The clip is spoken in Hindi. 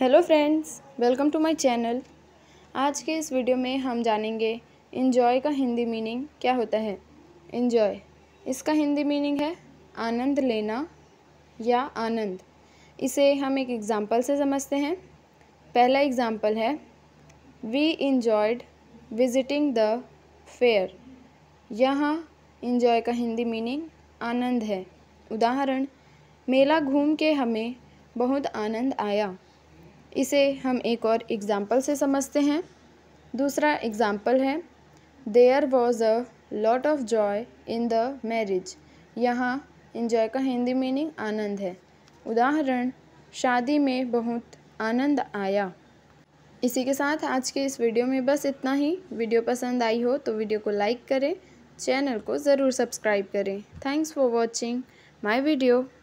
hello friends welcome to my channel आज के इस वीडियो में हम जानेंगे इन्जॉय का हिंदी मीनिंग क्या होता है इन्जॉय इसका हिंदी मीनिंग है आनंद लेना या आनंद इसे हम एक एग्ज़ाम्पल से समझते हैं पहला एग्ज़ाम्पल है we enjoyed visiting the fair यहाँ इन्जॉय का हिंदी मीनिंग आनंद है उदाहरण मेला घूम के हमें बहुत आनंद आया इसे हम एक और एग्ज़ाम्पल से समझते हैं दूसरा एग्ज़ाम्पल है there was a lot of joy in the marriage यहाँ इन्जॉय का हिंदी मीनिंग आनंद है उदाहरण शादी में बहुत आनंद आया इसी के साथ आज के इस वीडियो में बस इतना ही वीडियो पसंद आई हो तो वीडियो को लाइक करें चैनल को ज़रूर सब्सक्राइब करें thanks for watching my video